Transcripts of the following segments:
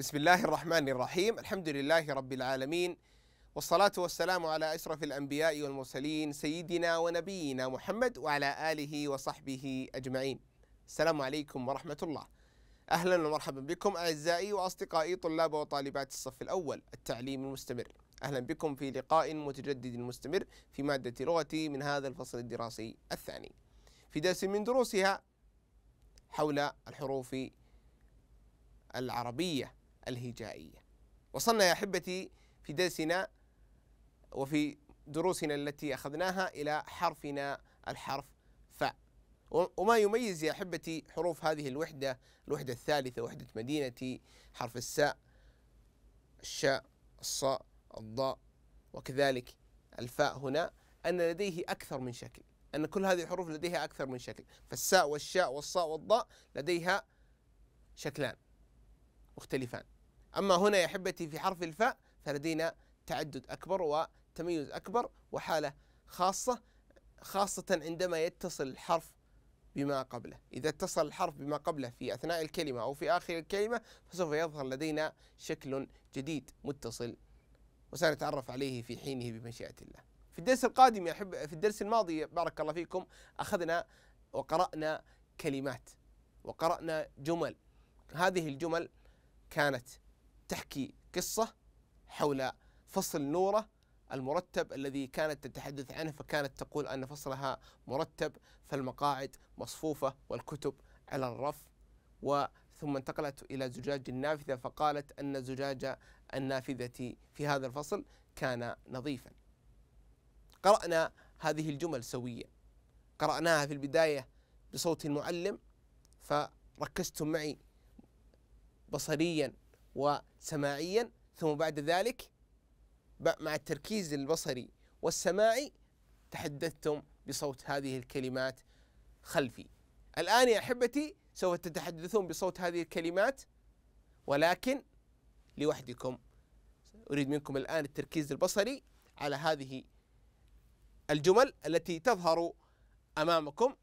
بسم الله الرحمن الرحيم الحمد لله رب العالمين والصلاة والسلام على أشرف الأنبياء والمرسلين سيدنا ونبينا محمد وعلى آله وصحبه أجمعين السلام عليكم ورحمة الله أهلا ومرحبا بكم أعزائي وأصدقائي طلاب وطالبات الصف الأول التعليم المستمر أهلا بكم في لقاء متجدد مستمر في مادة لغتي من هذا الفصل الدراسي الثاني في درس من دروسها حول الحروف العربية الهجائية وصلنا يا أحبتي في درسنا وفي دروسنا التي أخذناها إلى حرفنا الحرف فاء وما يميز يا أحبتي حروف هذه الوحدة الوحدة الثالثة وحدة مدينتي حرف الساء الشاء الصاء الضاء وكذلك الفاء هنا أن لديه أكثر من شكل أن كل هذه الحروف لديها أكثر من شكل فالساء والشاء والصاء والضاء لديها شكلان مختلفان أما هنا يا أحبتي في حرف الفاء فلدينا تعدد أكبر وتميز أكبر وحالة خاصة خاصة عندما يتصل الحرف بما قبله إذا اتصل الحرف بما قبله في أثناء الكلمة أو في آخر الكلمة فسوف يظهر لدينا شكل جديد متصل وسنتعرف عليه في حينه بمشيئة الله في الدرس القادم يا حب في الدرس الماضي بارك الله فيكم أخذنا وقرأنا كلمات وقرأنا جمل هذه الجمل كانت تحكي قصة حول فصل نورة المرتب الذي كانت تتحدث عنه فكانت تقول أن فصلها مرتب فالمقاعد مصفوفة والكتب على الرف وثم انتقلت إلى زجاج النافذة فقالت أن زجاج النافذة في هذا الفصل كان نظيفا قرأنا هذه الجمل سويا قرأناها في البداية بصوت المعلم فركزتم معي بصريا وسماعيا ثم بعد ذلك مع التركيز البصري والسماعي تحدثتم بصوت هذه الكلمات خلفي الآن يا أحبتي سوف تتحدثون بصوت هذه الكلمات ولكن لوحدكم أريد منكم الآن التركيز البصري على هذه الجمل التي تظهر أمامكم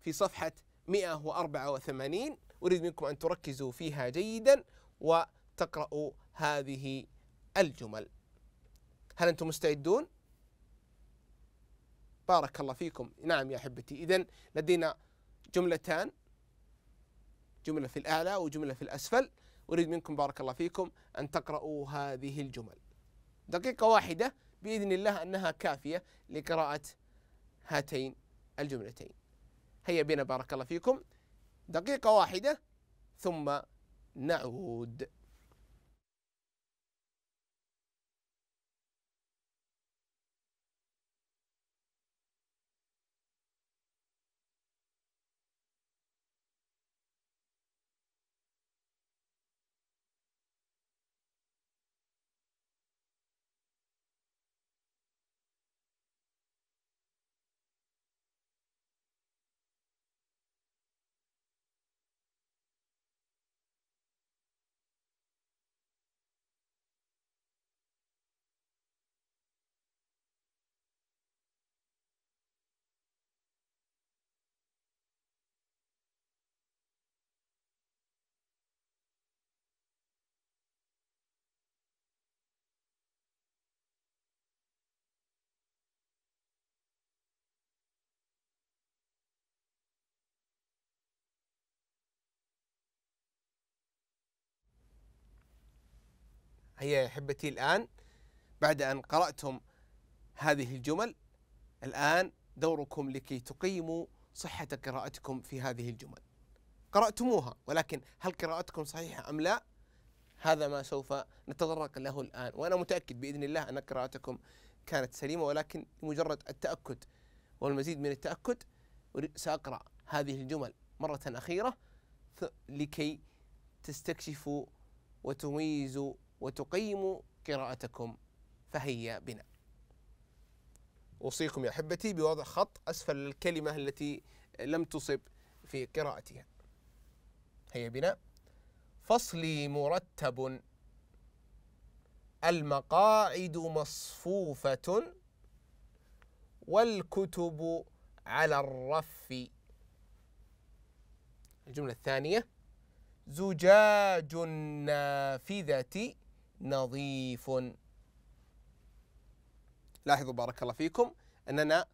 في صفحة 184 أريد منكم أن تركزوا فيها جيدا وتقرأوا هذه الجمل هل أنتم مستعدون؟ بارك الله فيكم نعم يا أحبتي إذا لدينا جملتان جملة في الأعلى وجملة في الأسفل أريد منكم بارك الله فيكم أن تقرأوا هذه الجمل دقيقة واحدة بإذن الله أنها كافية لقراءة هاتين الجملتين هيا بنا بارك الله فيكم دقيقة واحدة ثم نعود هيا يا احبتي الان بعد ان قراتم هذه الجمل الان دوركم لكي تقيموا صحه قراءتكم في هذه الجمل. قراتموها ولكن هل قراءتكم صحيحه ام لا؟ هذا ما سوف نتطرق له الان وانا متاكد باذن الله ان قراءتكم كانت سليمه ولكن مجرد التاكد والمزيد من التاكد ساقرا هذه الجمل مره اخيره لكي تستكشفوا وتميزوا وتقيم قراءتكم فهيا بنا أوصيكم يا أحبتي بوضع خط أسفل الكلمة التي لم تصب في قراءتها هيا بنا فصلي مرتب المقاعد مصفوفة والكتب على الرف الجملة الثانية زجاج النافذة نظيف لاحظوا بارك الله فيكم أننا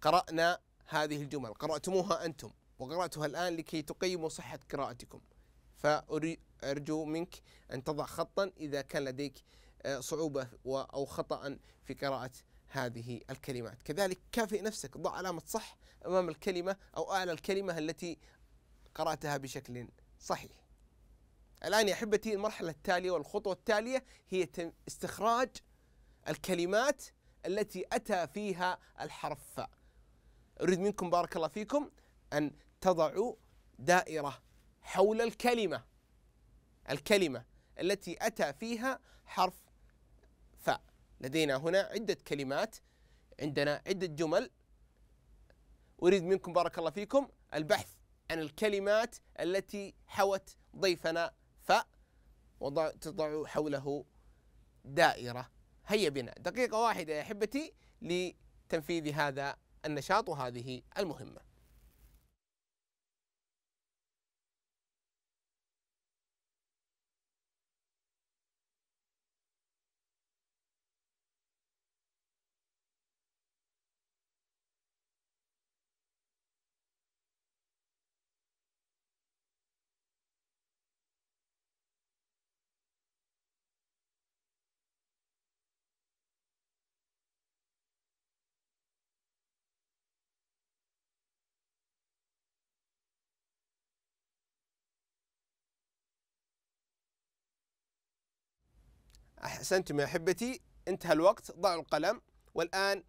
قرأنا هذه الجمل قرأتموها أنتم وقرأتها الآن لكي تقيموا صحة قراءتكم فأرجو منك أن تضع خطا إذا كان لديك آه، صعوبة أو خطأ في قراءة هذه الكلمات كذلك كافئ نفسك ضع علامة صح أمام الكلمة أو أعلى الكلمة التي قرأتها بشكل صحيح الآن يا أحبتي المرحلة التالية والخطوة التالية هي استخراج الكلمات التي أتى فيها الحرف فاء أريد منكم بارك الله فيكم أن تضعوا دائرة حول الكلمة الكلمة التي أتى فيها حرف فاء لدينا هنا عدة كلمات عندنا عدة جمل أريد منكم بارك الله فيكم البحث عن الكلمات التي حوت ضيفنا وتضع حوله دائرة هيا بنا دقيقة واحدة يا أحبتي لتنفيذ هذا النشاط وهذه المهمة أحسنتم يا أحبتي انتهى الوقت ضعوا القلم والآن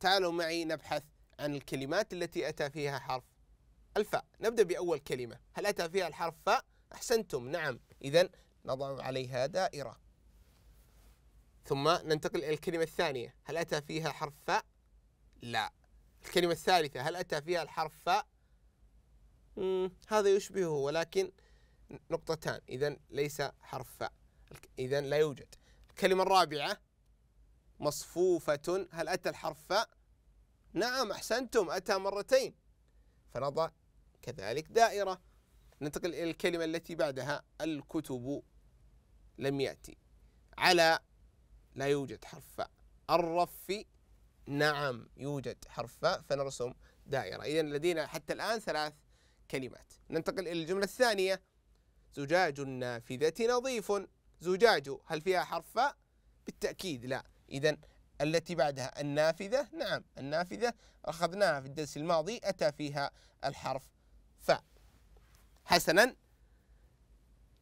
تعالوا معي نبحث عن الكلمات التي أتى فيها حرف الفاء نبدأ بأول كلمة هل أتى فيها الحرف فاء؟ أحسنتم نعم إذا نضع عليها دائرة ثم ننتقل إلى الكلمة الثانية هل أتى فيها حرف فاء؟ لا الكلمة الثالثة هل أتى فيها الحرف فاء؟ هذا يشبهه ولكن نقطتان إذا ليس حرف فاء إذا لا يوجد الكلمة الرابعة مصفوفة هل أتى الحرف فاء؟ نعم أحسنتم أتى مرتين فنضع كذلك دائرة ننتقل إلى الكلمة التي بعدها الكتب لم يأتي على لا يوجد حرف فاء الرف نعم يوجد حرف فاء فنرسم دائرة إذا لدينا حتى الآن ثلاث كلمات ننتقل إلى الجملة الثانية زجاج النافذة نظيف زجاج هل فيها حرف فاء بالتأكيد لا إذا التي بعدها النافذة نعم النافذة أخذناها في الدرس الماضي أتى فيها الحرف فاء حسنا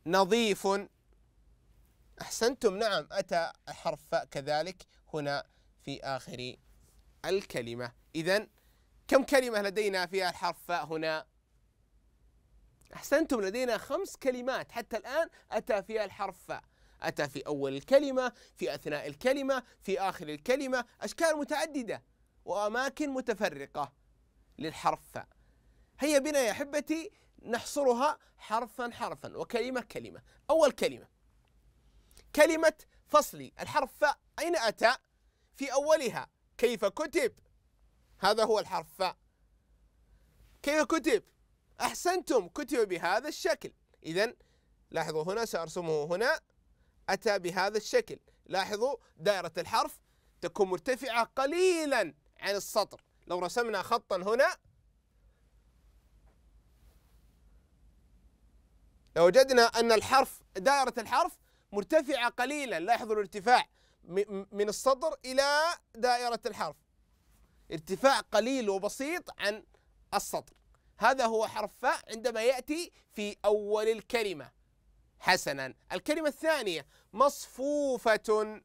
نظيف أحسنتم نعم أتى حرف فاء كذلك هنا في آخر الكلمة إذا كم كلمة لدينا فيها الحرف فاء هنا أحسنتم لدينا خمس كلمات حتى الآن أتى فيها الحرف فاء أتى في أول الكلمة في أثناء الكلمة في آخر الكلمة أشكال متعددة وأماكن متفرقة للحرف فاء هيا بنا يا أحبتي نحصرها حرفا حرفا وكلمة كلمة أول كلمة كلمة فصلي الحرف فاء أين أتى؟ في أولها كيف كتب؟ هذا هو الحرف فاء كيف كتب؟ أحسنتم كتب بهذا الشكل إذا لاحظوا هنا سأرسمه هنا أتى بهذا الشكل لاحظوا دائرة الحرف تكون مرتفعة قليلا عن السطر لو رسمنا خطا هنا لوجدنا أن الحرف دائرة الحرف مرتفعة قليلا لاحظوا الارتفاع من السطر إلى دائرة الحرف ارتفاع قليل وبسيط عن السطر هذا هو حرف فاء عندما يأتي في أول الكلمة حسنا الكلمة الثانية مصفوفة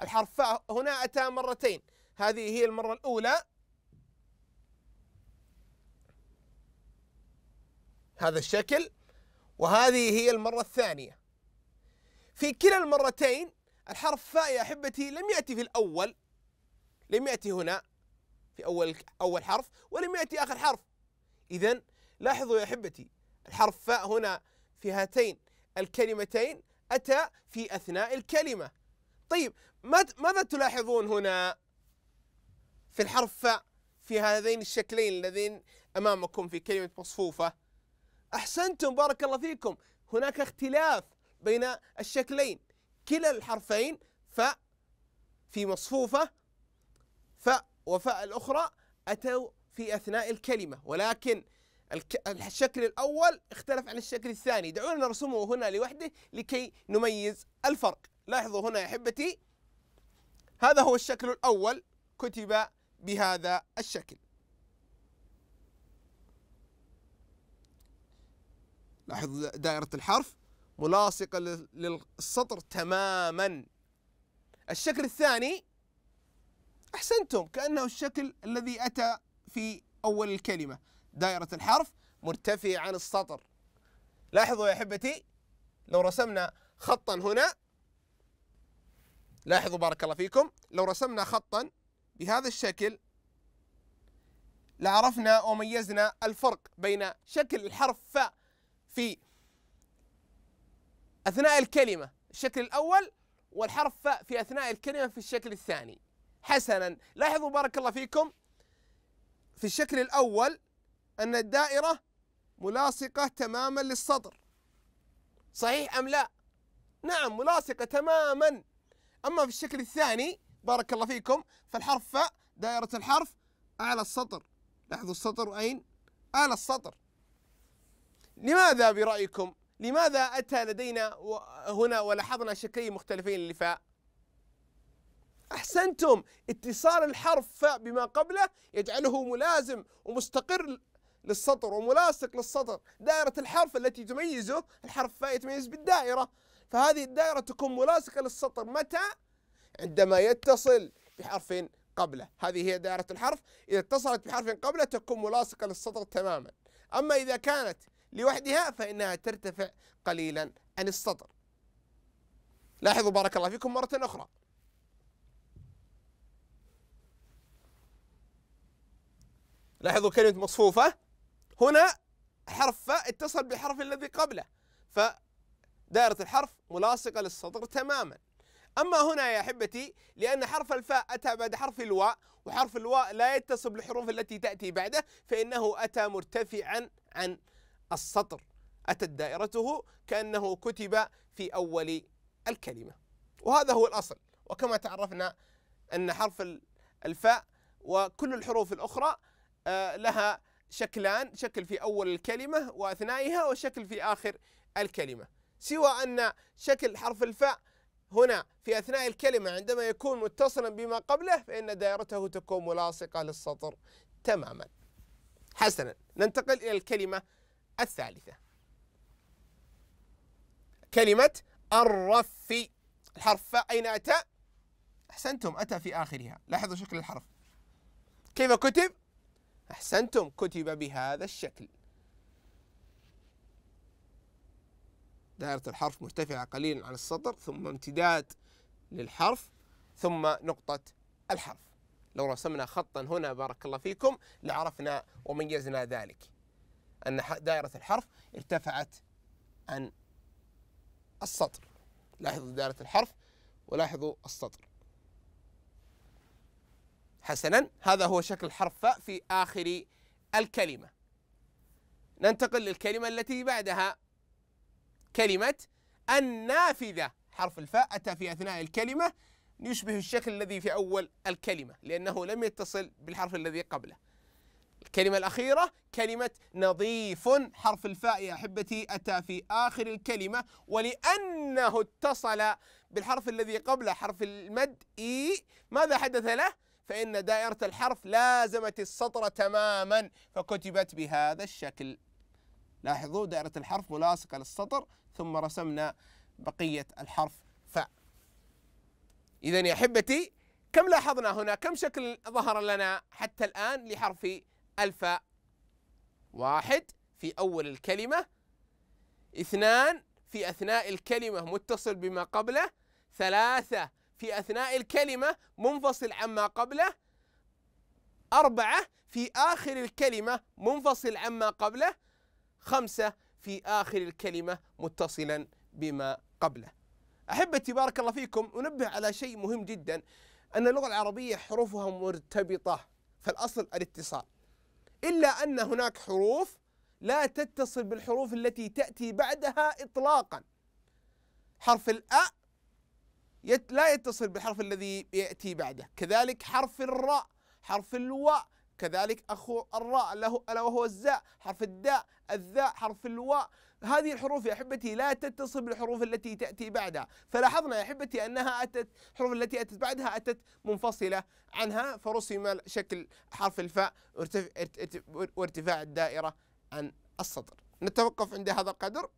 الحرف فاء هنا أتى مرتين هذه هي المرة الأولى هذا الشكل وهذه هي المرة الثانية في كلا المرتين الحرف فاء يا أحبتي لم يأتي في الأول لم يأتي هنا في أول أول حرف ولم يأتي آخر حرف إذا لاحظوا يا أحبتي الحرف فاء هنا في هاتين الكلمتين أتى في أثناء الكلمة طيب ماذا تلاحظون هنا في الحرف فاء في هذين الشكلين اللذين أمامكم في كلمة مصفوفة أحسنتم بارك الله فيكم هناك اختلاف بين الشكلين كلا الحرفين فاء في مصفوفة فاء وفاء الأخرى أتوا في أثناء الكلمة ولكن الشكل الأول اختلف عن الشكل الثاني دعونا نرسمه هنا لوحده لكي نميز الفرق لاحظوا هنا يا أحبتي هذا هو الشكل الأول كتب بهذا الشكل لاحظوا دائرة الحرف ملاصقة للسطر تماما الشكل الثاني أحسنتم كأنه الشكل الذي أتى في أول الكلمة دائرة الحرف مرتفعة عن السطر لاحظوا يا أحبتي لو رسمنا خطا هنا لاحظوا بارك الله فيكم لو رسمنا خطا بهذا الشكل لعرفنا وميزنا الفرق بين شكل الحرف ف في أثناء الكلمة الشكل الأول والحرف ف في أثناء الكلمة في الشكل الثاني حسنا لاحظوا بارك الله فيكم في الشكل الأول أن الدائرة ملاصقة تماما للسطر صحيح أم لا؟ نعم ملاصقة تماما أما في الشكل الثاني بارك الله فيكم فالحرف فاء دائرة الحرف أعلى السطر لاحظوا السطر أين؟ أعلى السطر لماذا برأيكم؟ لماذا أتى لدينا هنا ولاحظنا شكلين مختلفين للفاء؟ أحسنتم اتصال الحرف فاء بما قبله يجعله ملازم ومستقر للسطر وملاصق للسطر دائرة الحرف التي تميزه الحرف فاء يتميز بالدائرة فهذه الدائرة تكون ملاصقة للسطر متى؟ عندما يتصل بحرف قبله هذه هي دائرة الحرف إذا اتصلت بحرف قبله تكون ملاصقة للسطر تماما أما إذا كانت لوحدها فإنها ترتفع قليلا عن السطر لاحظوا بارك الله فيكم مرة أخرى لاحظوا كلمة مصفوفة هنا حرف فاء اتصل بالحرف الذي قبله فدائرة الحرف ملاصقة للسطر تماما أما هنا يا أحبتي لأن حرف الفاء أتى بعد حرف الواء وحرف الواء لا يتصل بالحروف التي تأتي بعده فإنه أتى مرتفعا عن السطر أتت دائرته كأنه كتب في أول الكلمة وهذا هو الأصل وكما تعرفنا أن حرف الفاء وكل الحروف الأخرى آه، لها شكلان شكل في أول الكلمة وأثنائها وشكل في آخر الكلمة سوى أن شكل حرف الفاء هنا في أثناء الكلمة عندما يكون متصلا بما قبله فإن دائرته تكون ملاصقة للسطر تماما حسنا ننتقل إلى الكلمة الثالثة كلمة الرف الحرف فاء أين أتى؟ أحسنتم أتى في آخرها لاحظوا شكل الحرف كيف كتب؟ أحسنتم كتب بهذا الشكل دائرة الحرف مرتفعة قليلا عن السطر ثم امتداد للحرف ثم نقطة الحرف لو رسمنا خطا هنا بارك الله فيكم لعرفنا وميزنا ذلك أن دائرة الحرف ارتفعت عن السطر لاحظوا دائرة الحرف ولاحظوا السطر حسنا هذا هو شكل حرف فاء في آخر الكلمة ننتقل للكلمة التي بعدها كلمة النافذة حرف الفاء أتى في أثناء الكلمة يشبه الشكل الذي في أول الكلمة لأنه لم يتصل بالحرف الذي قبله الكلمة الأخيرة كلمة نظيف حرف الفاء يا أحبتي أتى في آخر الكلمة ولأنه اتصل بالحرف الذي قبله حرف المد إي ماذا حدث له؟ فإن دائرة الحرف لازمت السطر تماما فكتبت بهذا الشكل لاحظوا دائرة الحرف ملاصقة للسطر ثم رسمنا بقية الحرف فاء إذا يا أحبتي كم لاحظنا هنا كم شكل ظهر لنا حتى الآن لحرف الفاء واحد في أول الكلمة اثنان في أثناء الكلمة متصل بما قبله ثلاثة في أثناء الكلمة منفصل عما قبله أربعة في آخر الكلمة منفصل عما قبله خمسة في آخر الكلمة متصلا بما قبله أحبتي بارك الله فيكم أنبه على شيء مهم جدا أن اللغة العربية حروفها مرتبطة فالأصل الاتصال إلا أن هناك حروف لا تتصل بالحروف التي تأتي بعدها إطلاقا حرف الأ يت لا يتصل بالحرف الذي يأتي بعده كذلك حرف الراء حرف الواء كذلك أخو الراء له ألا وهو الزاء حرف الداء الذاء حرف الواء هذه الحروف يا أحبتي لا تتصل بالحروف التي تأتي بعدها فلاحظنا يا أحبتي أنها أتت الحروف التي أتت بعدها أتت منفصلة عنها فرسم شكل حرف الفاء وارتفاع الدائرة عن السطر نتوقف عند هذا القدر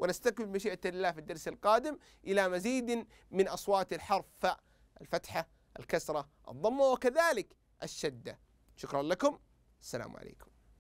ونستكمل مشيئة الله في الدرس القادم إلى مزيد من أصوات الحرف فاء الفتحة الكسرة الضمة وكذلك الشدة شكرا لكم السلام عليكم